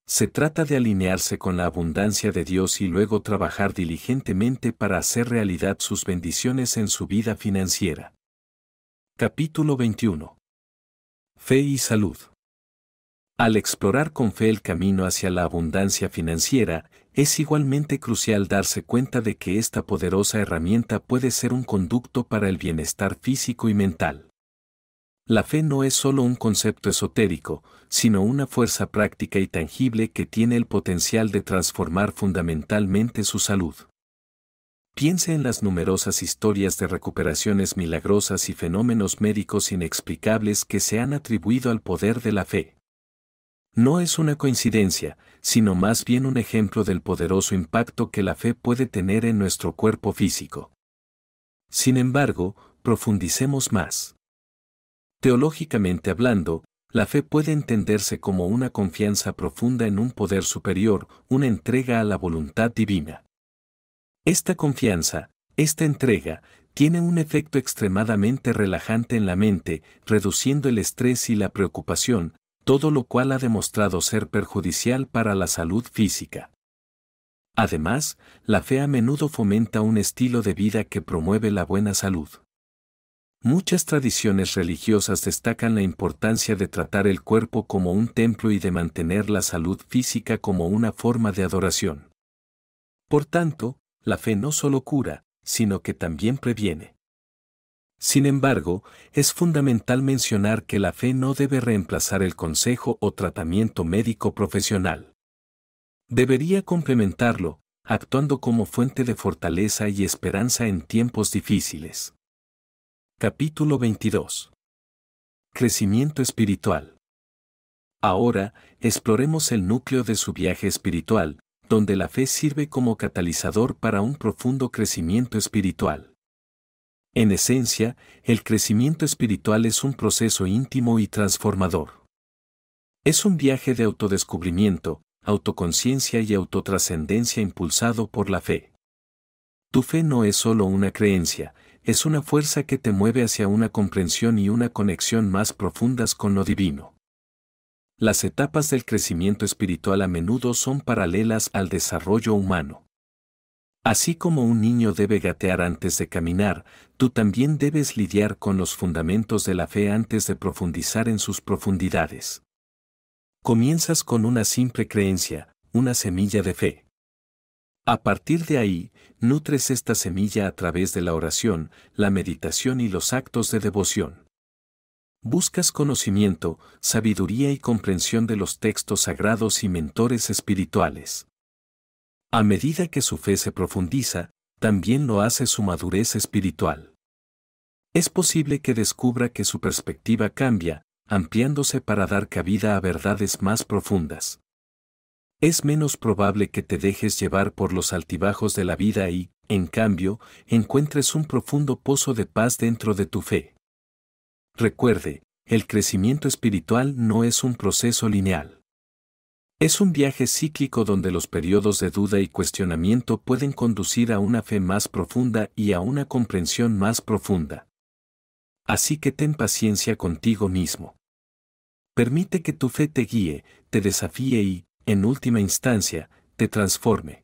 Se trata de alinearse con la abundancia de Dios y luego trabajar diligentemente para hacer realidad sus bendiciones en su vida financiera. Capítulo 21. Fe y salud. Al explorar con fe el camino hacia la abundancia financiera, es igualmente crucial darse cuenta de que esta poderosa herramienta puede ser un conducto para el bienestar físico y mental. La fe no es solo un concepto esotérico, sino una fuerza práctica y tangible que tiene el potencial de transformar fundamentalmente su salud. Piense en las numerosas historias de recuperaciones milagrosas y fenómenos médicos inexplicables que se han atribuido al poder de la fe. No es una coincidencia, sino más bien un ejemplo del poderoso impacto que la fe puede tener en nuestro cuerpo físico. Sin embargo, profundicemos más. Teológicamente hablando, la fe puede entenderse como una confianza profunda en un poder superior, una entrega a la voluntad divina. Esta confianza, esta entrega, tiene un efecto extremadamente relajante en la mente, reduciendo el estrés y la preocupación, todo lo cual ha demostrado ser perjudicial para la salud física. Además, la fe a menudo fomenta un estilo de vida que promueve la buena salud. Muchas tradiciones religiosas destacan la importancia de tratar el cuerpo como un templo y de mantener la salud física como una forma de adoración. Por tanto, la fe no solo cura, sino que también previene. Sin embargo, es fundamental mencionar que la fe no debe reemplazar el consejo o tratamiento médico profesional. Debería complementarlo, actuando como fuente de fortaleza y esperanza en tiempos difíciles. Capítulo 22. Crecimiento espiritual. Ahora, exploremos el núcleo de su viaje espiritual, donde la fe sirve como catalizador para un profundo crecimiento espiritual. En esencia, el crecimiento espiritual es un proceso íntimo y transformador. Es un viaje de autodescubrimiento, autoconciencia y autotrascendencia impulsado por la fe. Tu fe no es solo una creencia, es una fuerza que te mueve hacia una comprensión y una conexión más profundas con lo divino. Las etapas del crecimiento espiritual a menudo son paralelas al desarrollo humano. Así como un niño debe gatear antes de caminar, tú también debes lidiar con los fundamentos de la fe antes de profundizar en sus profundidades. Comienzas con una simple creencia, una semilla de fe. A partir de ahí, nutres esta semilla a través de la oración, la meditación y los actos de devoción. Buscas conocimiento, sabiduría y comprensión de los textos sagrados y mentores espirituales. A medida que su fe se profundiza, también lo hace su madurez espiritual. Es posible que descubra que su perspectiva cambia, ampliándose para dar cabida a verdades más profundas es menos probable que te dejes llevar por los altibajos de la vida y, en cambio, encuentres un profundo pozo de paz dentro de tu fe. Recuerde, el crecimiento espiritual no es un proceso lineal. Es un viaje cíclico donde los periodos de duda y cuestionamiento pueden conducir a una fe más profunda y a una comprensión más profunda. Así que ten paciencia contigo mismo. Permite que tu fe te guíe, te desafíe y, en última instancia, te transforme.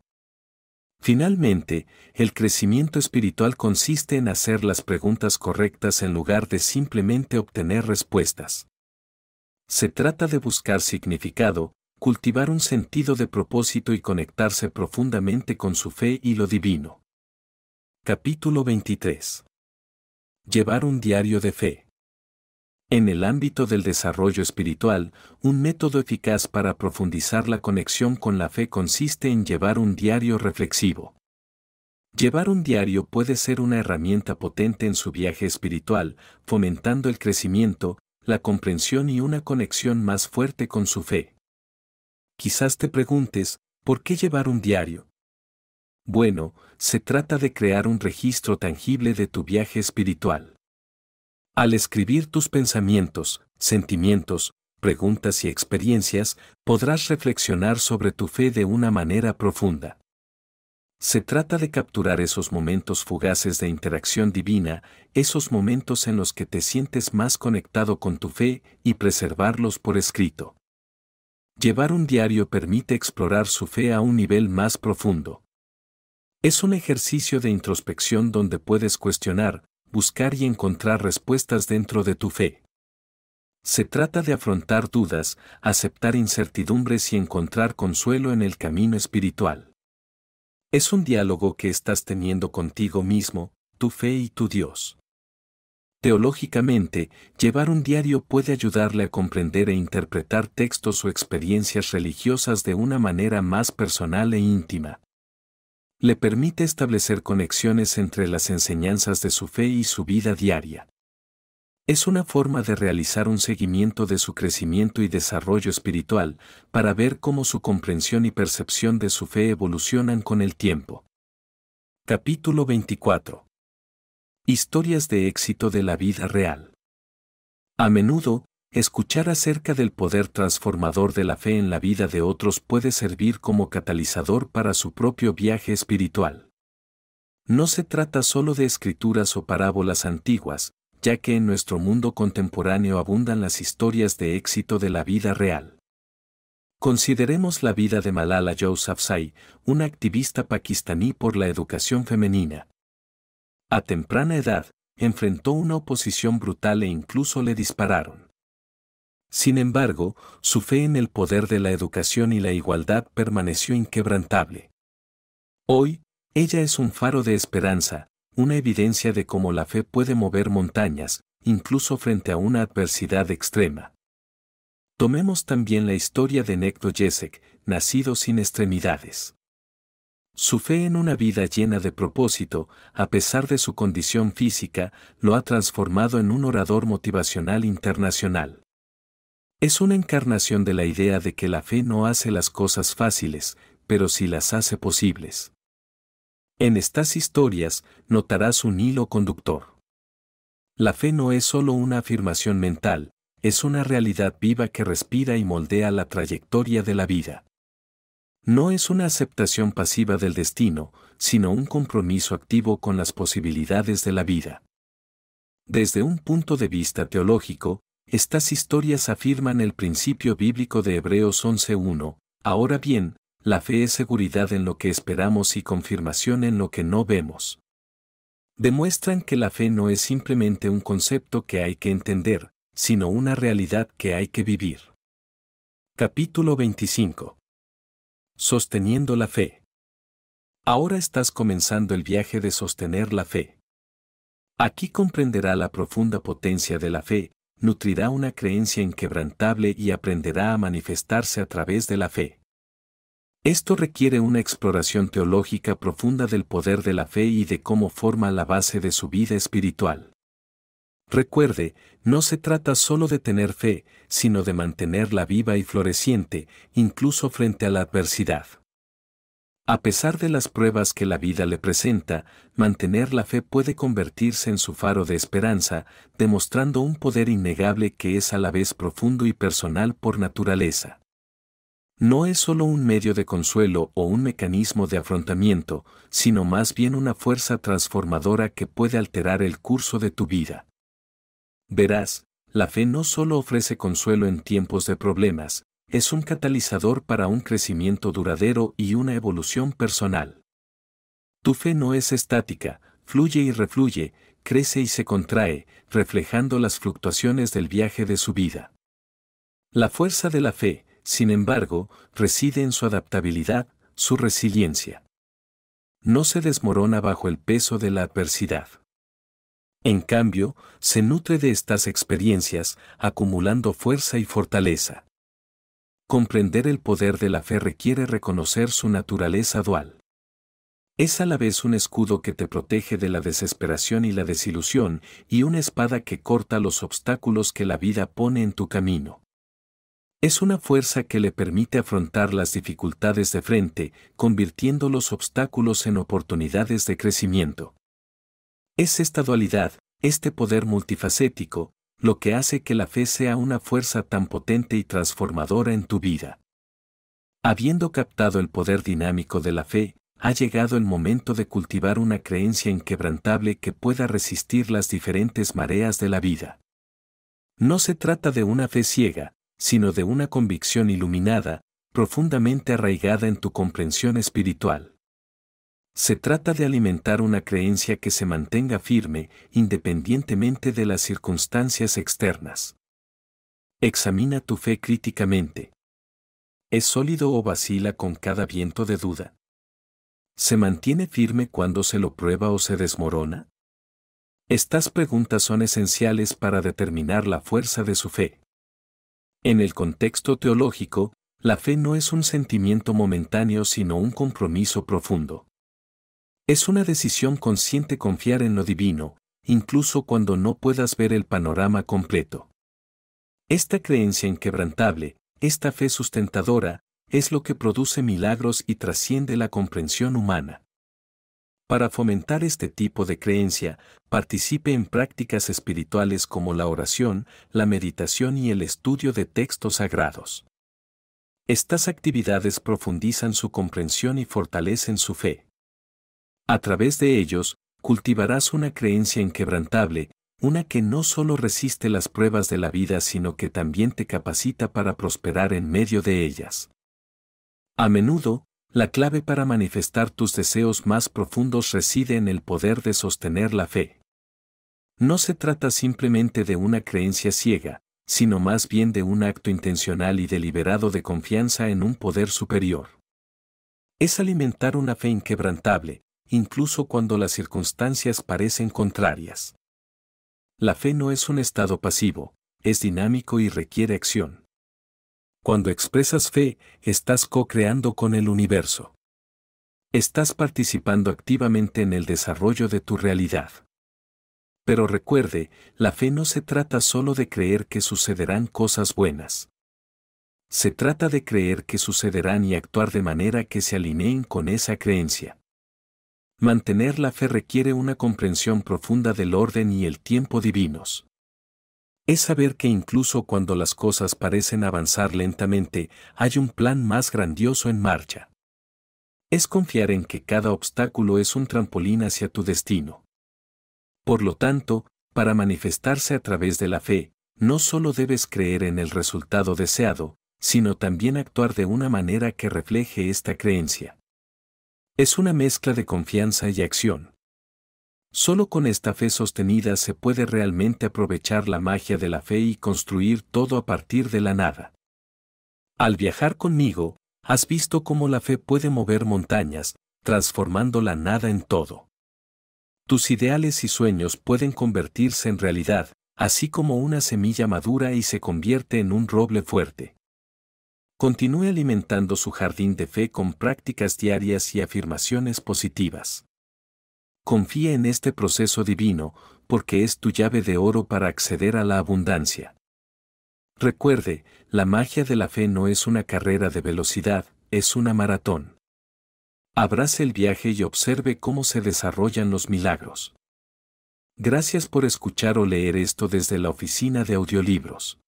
Finalmente, el crecimiento espiritual consiste en hacer las preguntas correctas en lugar de simplemente obtener respuestas. Se trata de buscar significado, cultivar un sentido de propósito y conectarse profundamente con su fe y lo divino. Capítulo 23. Llevar un diario de fe. En el ámbito del desarrollo espiritual, un método eficaz para profundizar la conexión con la fe consiste en llevar un diario reflexivo. Llevar un diario puede ser una herramienta potente en su viaje espiritual, fomentando el crecimiento, la comprensión y una conexión más fuerte con su fe. Quizás te preguntes, ¿por qué llevar un diario? Bueno, se trata de crear un registro tangible de tu viaje espiritual. Al escribir tus pensamientos, sentimientos, preguntas y experiencias, podrás reflexionar sobre tu fe de una manera profunda. Se trata de capturar esos momentos fugaces de interacción divina, esos momentos en los que te sientes más conectado con tu fe y preservarlos por escrito. Llevar un diario permite explorar su fe a un nivel más profundo. Es un ejercicio de introspección donde puedes cuestionar, buscar y encontrar respuestas dentro de tu fe. Se trata de afrontar dudas, aceptar incertidumbres y encontrar consuelo en el camino espiritual. Es un diálogo que estás teniendo contigo mismo, tu fe y tu Dios. Teológicamente, llevar un diario puede ayudarle a comprender e interpretar textos o experiencias religiosas de una manera más personal e íntima le permite establecer conexiones entre las enseñanzas de su fe y su vida diaria. Es una forma de realizar un seguimiento de su crecimiento y desarrollo espiritual para ver cómo su comprensión y percepción de su fe evolucionan con el tiempo. Capítulo 24. Historias de éxito de la vida real. A menudo, Escuchar acerca del poder transformador de la fe en la vida de otros puede servir como catalizador para su propio viaje espiritual. No se trata solo de escrituras o parábolas antiguas, ya que en nuestro mundo contemporáneo abundan las historias de éxito de la vida real. Consideremos la vida de Malala Yousafzai, una activista pakistaní por la educación femenina. A temprana edad, enfrentó una oposición brutal e incluso le dispararon. Sin embargo, su fe en el poder de la educación y la igualdad permaneció inquebrantable. Hoy, ella es un faro de esperanza, una evidencia de cómo la fe puede mover montañas, incluso frente a una adversidad extrema. Tomemos también la historia de Nekto Yesek, nacido sin extremidades. Su fe en una vida llena de propósito, a pesar de su condición física, lo ha transformado en un orador motivacional internacional. Es una encarnación de la idea de que la fe no hace las cosas fáciles, pero sí las hace posibles. En estas historias notarás un hilo conductor. La fe no es solo una afirmación mental, es una realidad viva que respira y moldea la trayectoria de la vida. No es una aceptación pasiva del destino, sino un compromiso activo con las posibilidades de la vida. Desde un punto de vista teológico, estas historias afirman el principio bíblico de Hebreos 11.1. Ahora bien, la fe es seguridad en lo que esperamos y confirmación en lo que no vemos. Demuestran que la fe no es simplemente un concepto que hay que entender, sino una realidad que hay que vivir. Capítulo 25. Sosteniendo la fe. Ahora estás comenzando el viaje de sostener la fe. Aquí comprenderá la profunda potencia de la fe, nutrirá una creencia inquebrantable y aprenderá a manifestarse a través de la fe. Esto requiere una exploración teológica profunda del poder de la fe y de cómo forma la base de su vida espiritual. Recuerde, no se trata solo de tener fe, sino de mantenerla viva y floreciente, incluso frente a la adversidad. A pesar de las pruebas que la vida le presenta, mantener la fe puede convertirse en su faro de esperanza, demostrando un poder innegable que es a la vez profundo y personal por naturaleza. No es solo un medio de consuelo o un mecanismo de afrontamiento, sino más bien una fuerza transformadora que puede alterar el curso de tu vida. Verás, la fe no solo ofrece consuelo en tiempos de problemas, es un catalizador para un crecimiento duradero y una evolución personal. Tu fe no es estática, fluye y refluye, crece y se contrae, reflejando las fluctuaciones del viaje de su vida. La fuerza de la fe, sin embargo, reside en su adaptabilidad, su resiliencia. No se desmorona bajo el peso de la adversidad. En cambio, se nutre de estas experiencias, acumulando fuerza y fortaleza. Comprender el poder de la fe requiere reconocer su naturaleza dual. Es a la vez un escudo que te protege de la desesperación y la desilusión y una espada que corta los obstáculos que la vida pone en tu camino. Es una fuerza que le permite afrontar las dificultades de frente, convirtiendo los obstáculos en oportunidades de crecimiento. Es esta dualidad, este poder multifacético, lo que hace que la fe sea una fuerza tan potente y transformadora en tu vida. Habiendo captado el poder dinámico de la fe, ha llegado el momento de cultivar una creencia inquebrantable que pueda resistir las diferentes mareas de la vida. No se trata de una fe ciega, sino de una convicción iluminada, profundamente arraigada en tu comprensión espiritual. Se trata de alimentar una creencia que se mantenga firme independientemente de las circunstancias externas. Examina tu fe críticamente. ¿Es sólido o vacila con cada viento de duda? ¿Se mantiene firme cuando se lo prueba o se desmorona? Estas preguntas son esenciales para determinar la fuerza de su fe. En el contexto teológico, la fe no es un sentimiento momentáneo sino un compromiso profundo. Es una decisión consciente confiar en lo divino, incluso cuando no puedas ver el panorama completo. Esta creencia inquebrantable, esta fe sustentadora, es lo que produce milagros y trasciende la comprensión humana. Para fomentar este tipo de creencia, participe en prácticas espirituales como la oración, la meditación y el estudio de textos sagrados. Estas actividades profundizan su comprensión y fortalecen su fe. A través de ellos, cultivarás una creencia inquebrantable, una que no solo resiste las pruebas de la vida, sino que también te capacita para prosperar en medio de ellas. A menudo, la clave para manifestar tus deseos más profundos reside en el poder de sostener la fe. No se trata simplemente de una creencia ciega, sino más bien de un acto intencional y deliberado de confianza en un poder superior. Es alimentar una fe inquebrantable, incluso cuando las circunstancias parecen contrarias. La fe no es un estado pasivo, es dinámico y requiere acción. Cuando expresas fe, estás co-creando con el universo. Estás participando activamente en el desarrollo de tu realidad. Pero recuerde, la fe no se trata solo de creer que sucederán cosas buenas. Se trata de creer que sucederán y actuar de manera que se alineen con esa creencia. Mantener la fe requiere una comprensión profunda del orden y el tiempo divinos. Es saber que incluso cuando las cosas parecen avanzar lentamente, hay un plan más grandioso en marcha. Es confiar en que cada obstáculo es un trampolín hacia tu destino. Por lo tanto, para manifestarse a través de la fe, no solo debes creer en el resultado deseado, sino también actuar de una manera que refleje esta creencia. Es una mezcla de confianza y acción. Solo con esta fe sostenida se puede realmente aprovechar la magia de la fe y construir todo a partir de la nada. Al viajar conmigo, has visto cómo la fe puede mover montañas, transformando la nada en todo. Tus ideales y sueños pueden convertirse en realidad, así como una semilla madura y se convierte en un roble fuerte. Continúe alimentando su jardín de fe con prácticas diarias y afirmaciones positivas. Confía en este proceso divino, porque es tu llave de oro para acceder a la abundancia. Recuerde, la magia de la fe no es una carrera de velocidad, es una maratón. Abrace el viaje y observe cómo se desarrollan los milagros. Gracias por escuchar o leer esto desde la oficina de audiolibros.